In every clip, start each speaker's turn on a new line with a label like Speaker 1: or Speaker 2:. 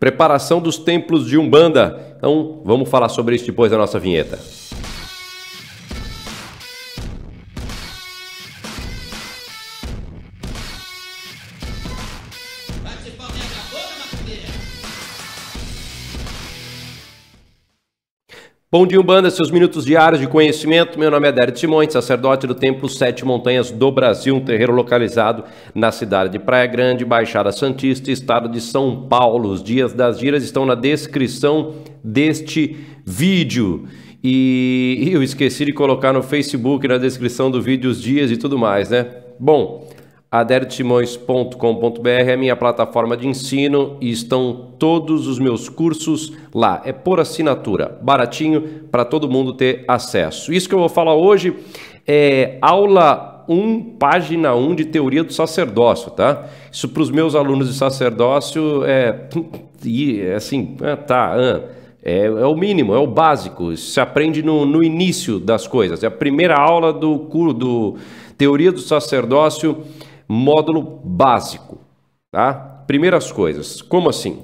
Speaker 1: Preparação dos templos de Umbanda. Então, vamos falar sobre isso depois da nossa vinheta. Bom dia, Umbanda, seus minutos diários de conhecimento. Meu nome é Dério Simões, sacerdote do Templo Sete Montanhas do Brasil, um terreiro localizado na cidade de Praia Grande, Baixada Santista, estado de São Paulo. Os dias das giras estão na descrição deste vídeo. E eu esqueci de colocar no Facebook, na descrição do vídeo, os dias e tudo mais, né? Bom, adertimões.com.br é a minha plataforma de ensino e estão todos os meus cursos lá. É por assinatura, baratinho para todo mundo ter acesso. Isso que eu vou falar hoje é aula 1, página 1 de teoria do sacerdócio, tá? Isso para os meus alunos de sacerdócio é, é assim, é, tá, é, é, o mínimo, é o básico. Isso se aprende no, no início das coisas. É a primeira aula do curso do Teoria do Sacerdócio módulo básico, tá? Primeiras coisas, como assim?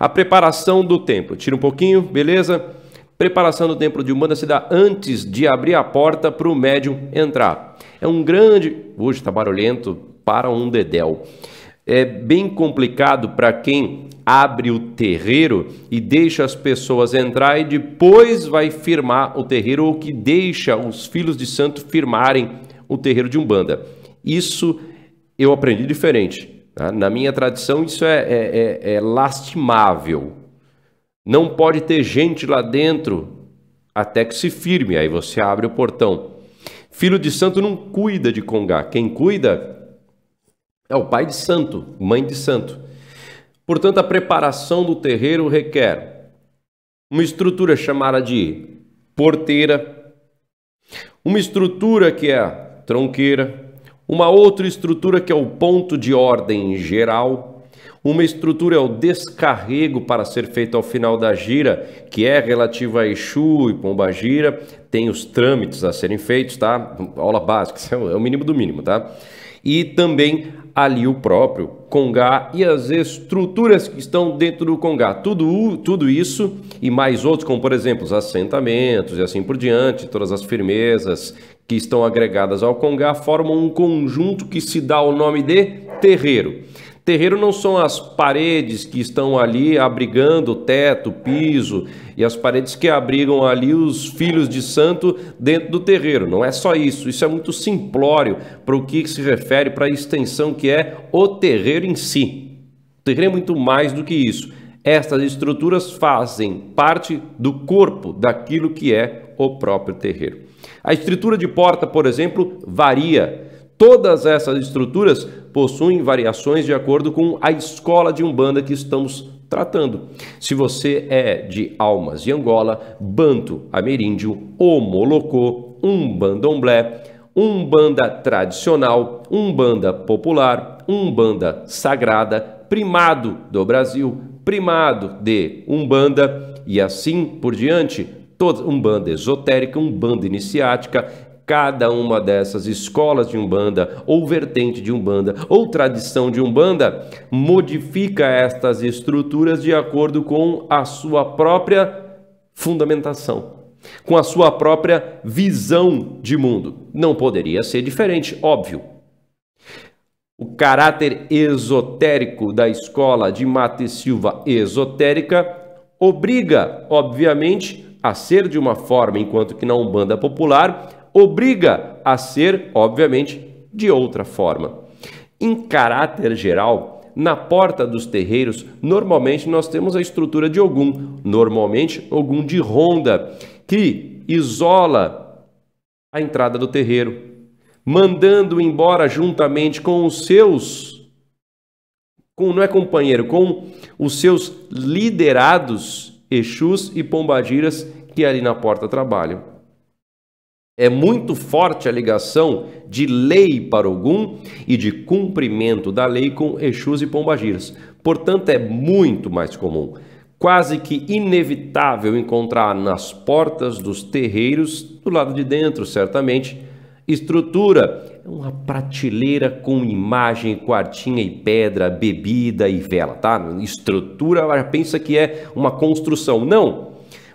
Speaker 1: A preparação do templo, tira um pouquinho, beleza? Preparação do templo de Umbanda se dá antes de abrir a porta para o médium entrar. É um grande, hoje está barulhento, para um dedéu. É bem complicado para quem abre o terreiro e deixa as pessoas entrar e depois vai firmar o terreiro ou que deixa os filhos de santo firmarem o terreiro de Umbanda. Isso é eu aprendi diferente. Tá? Na minha tradição, isso é, é, é, é lastimável. Não pode ter gente lá dentro até que se firme, aí você abre o portão. Filho de santo não cuida de congá, quem cuida é o pai de santo, mãe de santo. Portanto, a preparação do terreiro requer uma estrutura chamada de porteira, uma estrutura que é a tronqueira, uma outra estrutura que é o ponto de ordem geral. Uma estrutura é o descarrego para ser feito ao final da gira, que é relativa a Exu e Pomba Gira. Tem os trâmites a serem feitos, tá? Aula básica, é, é o mínimo do mínimo, tá? E também ali o próprio congá e as estruturas que estão dentro do congá. Tudo, tudo isso e mais outros, como por exemplo os assentamentos e assim por diante, todas as firmezas que estão agregadas ao congá, formam um conjunto que se dá o nome de terreiro. Terreiro não são as paredes que estão ali abrigando o teto, o piso e as paredes que abrigam ali os filhos de santo dentro do terreiro. Não é só isso, isso é muito simplório para o que se refere para a extensão que é o terreiro em si. O terreiro é muito mais do que isso. Estas estruturas fazem parte do corpo daquilo que é o próprio terreiro. A estrutura de porta, por exemplo, varia Todas essas estruturas possuem variações de acordo com a escola de umbanda que estamos tratando. Se você é de Almas de Angola, Banto Ameríndio, Omolocô, Umbandomblé, Umbanda tradicional, Umbanda popular, Umbanda sagrada, primado do Brasil, primado de Umbanda e assim por diante, toda Umbanda esotérica, Umbanda iniciática, cada uma dessas escolas de Umbanda, ou vertente de Umbanda, ou tradição de Umbanda, modifica estas estruturas de acordo com a sua própria fundamentação, com a sua própria visão de mundo. Não poderia ser diferente, óbvio. O caráter esotérico da escola de Mate Silva esotérica obriga, obviamente, a ser de uma forma, enquanto que na Umbanda popular obriga a ser, obviamente, de outra forma. Em caráter geral, na porta dos terreiros, normalmente nós temos a estrutura de Ogum, normalmente Ogum de ronda, que isola a entrada do terreiro, mandando embora juntamente com os seus com não é companheiro, com os seus liderados Exus e Pombagiras que ali na porta trabalham. É muito forte a ligação de lei para Ogum e de cumprimento da lei com Exus e Pombagiras. Portanto, é muito mais comum. Quase que inevitável encontrar nas portas dos terreiros, do lado de dentro, certamente, estrutura, é uma prateleira com imagem, quartinha e pedra, bebida e vela, tá? Estrutura, pensa que é uma construção. Não!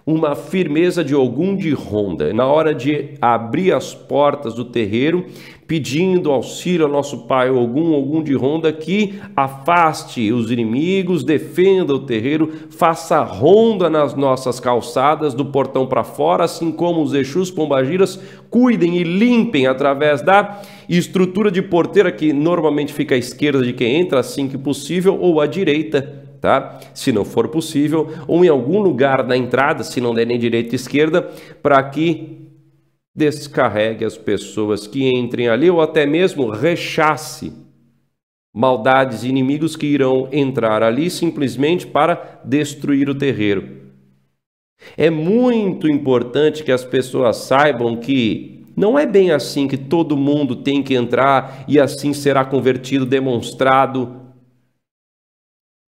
Speaker 1: uma firmeza de algum de Ronda. Na hora de abrir as portas do terreiro, pedindo auxílio ao nosso pai algum algum de Ronda, que afaste os inimigos, defenda o terreiro, faça ronda nas nossas calçadas, do portão para fora, assim como os Exus Pombagiras cuidem e limpem através da estrutura de porteira que normalmente fica à esquerda de quem entra assim que possível ou à direita tá? Se não for possível, ou em algum lugar na entrada, se não der nem direita e esquerda, para que descarregue as pessoas que entrem ali ou até mesmo rechace maldades e inimigos que irão entrar ali simplesmente para destruir o terreiro. É muito importante que as pessoas saibam que não é bem assim que todo mundo tem que entrar e assim será convertido, demonstrado,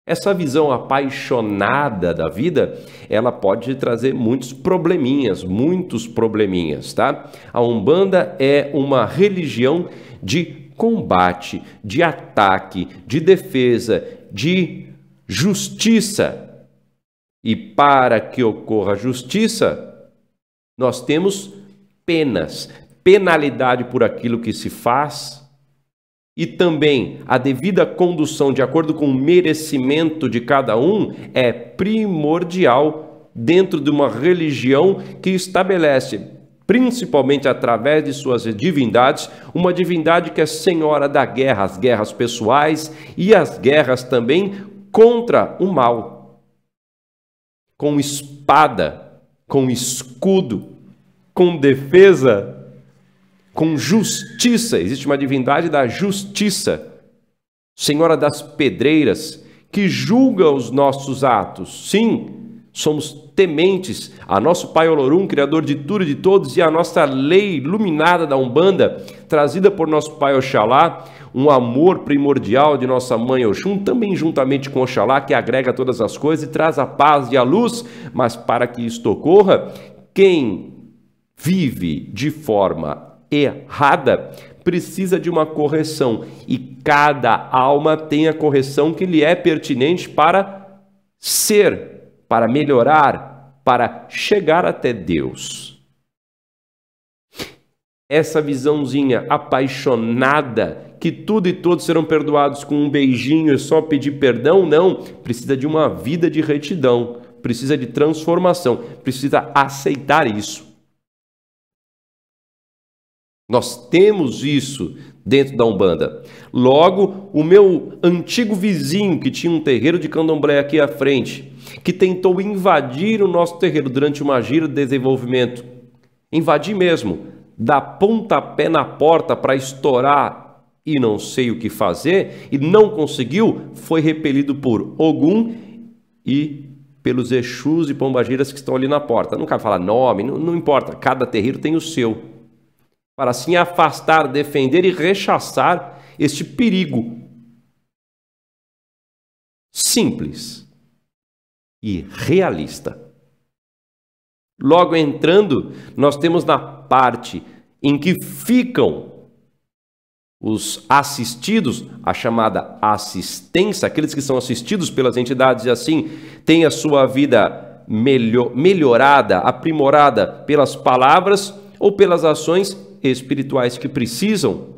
Speaker 1: essa visão apaixonada da vida, ela pode trazer muitos probleminhas, muitos probleminhas, tá? A Umbanda é uma religião de combate, de ataque, de defesa, de justiça. E para que ocorra justiça, nós temos penas, penalidade por aquilo que se faz, e também a devida condução de acordo com o merecimento de cada um é primordial dentro de uma religião que estabelece, principalmente através de suas divindades, uma divindade que é senhora da guerra, as guerras pessoais e as guerras também contra o mal. Com espada, com escudo, com defesa com justiça. Existe uma divindade da justiça, Senhora das pedreiras, que julga os nossos atos. Sim, somos tementes a nosso Pai Olorum, Criador de tudo e de todos, e a nossa lei iluminada da Umbanda, trazida por nosso Pai Oxalá, um amor primordial de nossa mãe Oxum, também juntamente com Oxalá, que agrega todas as coisas e traz a paz e a luz, mas para que isto ocorra, quem vive de forma errada precisa de uma correção e cada alma tem a correção que lhe é pertinente para ser, para melhorar, para chegar até Deus. Essa visãozinha apaixonada que tudo e todos serão perdoados com um beijinho e só pedir perdão, não, precisa de uma vida de retidão, precisa de transformação, precisa aceitar isso. Nós temos isso dentro da Umbanda. Logo, o meu antigo vizinho, que tinha um terreiro de candomblé aqui à frente, que tentou invadir o nosso terreiro durante uma gira de desenvolvimento, invadir mesmo, dar pontapé na porta para estourar e não sei o que fazer, e não conseguiu, foi repelido por Ogum e pelos Exus e Pombagiras que estão ali na porta. Não quero falar nome, não, não importa, cada terreiro tem o seu para assim afastar, defender e rechaçar este perigo. Simples e realista. Logo entrando, nós temos na parte em que ficam os assistidos, a chamada assistência, aqueles que são assistidos pelas entidades e assim têm a sua vida melhor, melhorada, aprimorada pelas palavras ou pelas ações espirituais que precisam,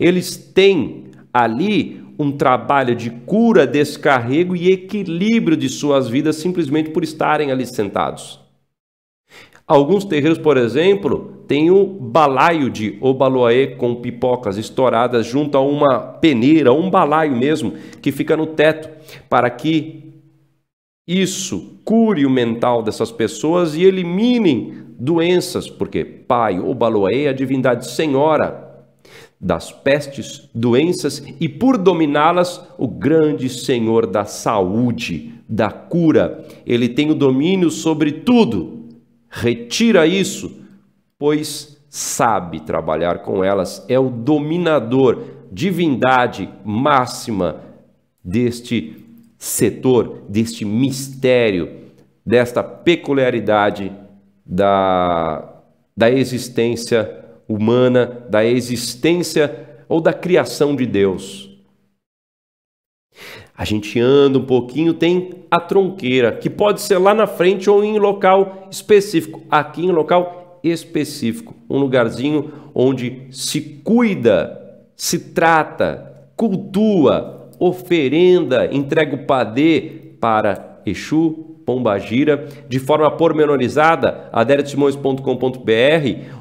Speaker 1: eles têm ali um trabalho de cura, descarrego e equilíbrio de suas vidas simplesmente por estarem ali sentados. Alguns terreiros, por exemplo, têm o balaio de obaloaê com pipocas estouradas junto a uma peneira, um balaio mesmo, que fica no teto, para que isso cure o mental dessas pessoas e eliminem doenças, porque Pai ou Baloei, é a divindade senhora das pestes, doenças e por dominá-las, o grande Senhor da saúde, da cura. Ele tem o domínio sobre tudo. Retira isso, pois sabe trabalhar com elas, é o dominador, divindade máxima deste setor, deste mistério, desta peculiaridade da, da existência humana, da existência ou da criação de Deus. A gente anda um pouquinho, tem a tronqueira, que pode ser lá na frente ou em local específico. Aqui em local específico, um lugarzinho onde se cuida, se trata, cultua, oferenda, entrega o padê para Exu, Pombagira, de forma pormenorizada, aderetimões.com.br,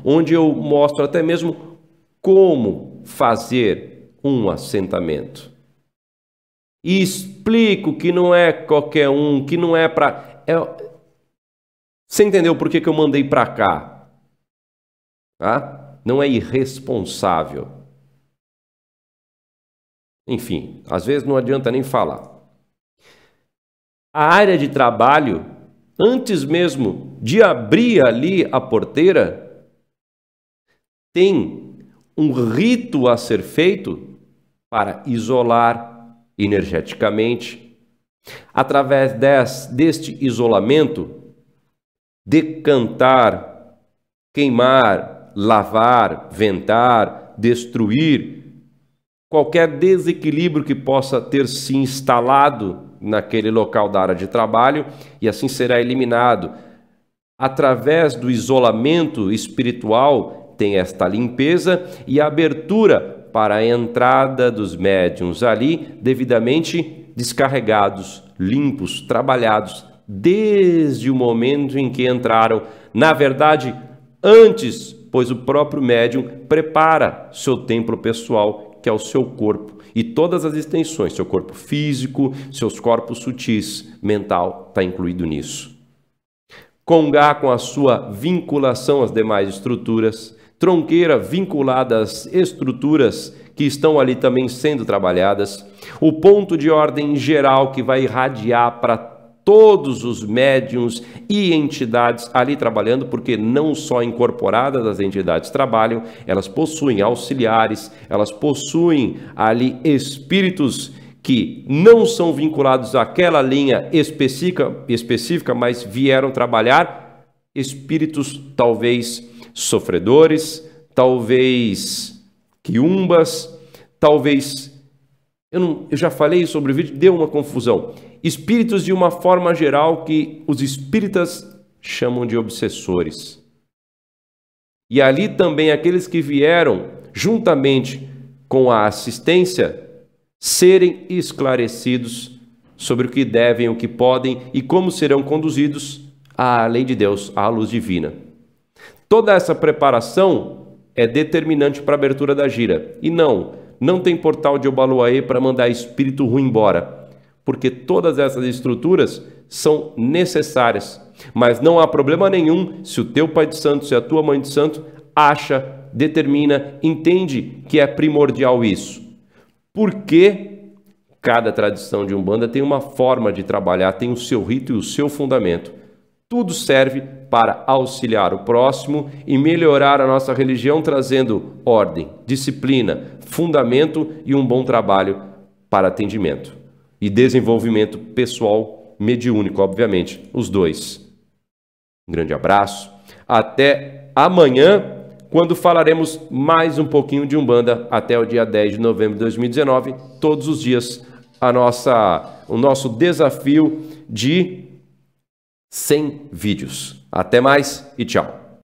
Speaker 1: onde eu mostro até mesmo como fazer um assentamento. E explico que não é qualquer um, que não é para. É... Você entendeu por que, que eu mandei para cá? Tá? Não é irresponsável. Enfim, às vezes não adianta nem falar. A área de trabalho, antes mesmo de abrir ali a porteira, tem um rito a ser feito para isolar energeticamente. Através des, deste isolamento, decantar, queimar, lavar, ventar, destruir qualquer desequilíbrio que possa ter se instalado naquele local da área de trabalho e assim será eliminado. Através do isolamento espiritual, tem esta limpeza e abertura para a entrada dos médiums ali, devidamente descarregados, limpos, trabalhados, desde o momento em que entraram. Na verdade, antes, pois o próprio médium prepara seu templo pessoal que é o seu corpo e todas as extensões, seu corpo físico, seus corpos sutis, mental, está incluído nisso. Congá com a sua vinculação às demais estruturas, tronqueira vinculada às estruturas que estão ali também sendo trabalhadas, o ponto de ordem geral que vai irradiar para todos os médiums e entidades ali trabalhando, porque não só incorporadas as entidades trabalham, elas possuem auxiliares, elas possuem ali espíritos que não são vinculados àquela linha específica, específica, mas vieram trabalhar espíritos talvez sofredores, talvez quiumbas, talvez eu, não, eu já falei sobre o vídeo, deu uma confusão espíritos de uma forma geral que os espíritas chamam de obsessores. E ali também aqueles que vieram juntamente com a assistência serem esclarecidos sobre o que devem, o que podem e como serão conduzidos à lei de Deus, à luz divina. Toda essa preparação é determinante para a abertura da gira. E não, não tem portal de Obaluaê para mandar espírito ruim embora porque todas essas estruturas são necessárias. Mas não há problema nenhum se o teu pai de santo, se a tua mãe de santo acha, determina, entende que é primordial isso. Porque cada tradição de Umbanda tem uma forma de trabalhar, tem o seu rito e o seu fundamento. Tudo serve para auxiliar o próximo e melhorar a nossa religião, trazendo ordem, disciplina, fundamento e um bom trabalho para atendimento e desenvolvimento pessoal mediúnico, obviamente, os dois. Um grande abraço. Até amanhã, quando falaremos mais um pouquinho de Umbanda até o dia 10 de novembro de 2019, todos os dias a nossa o nosso desafio de 100 vídeos. Até mais e tchau.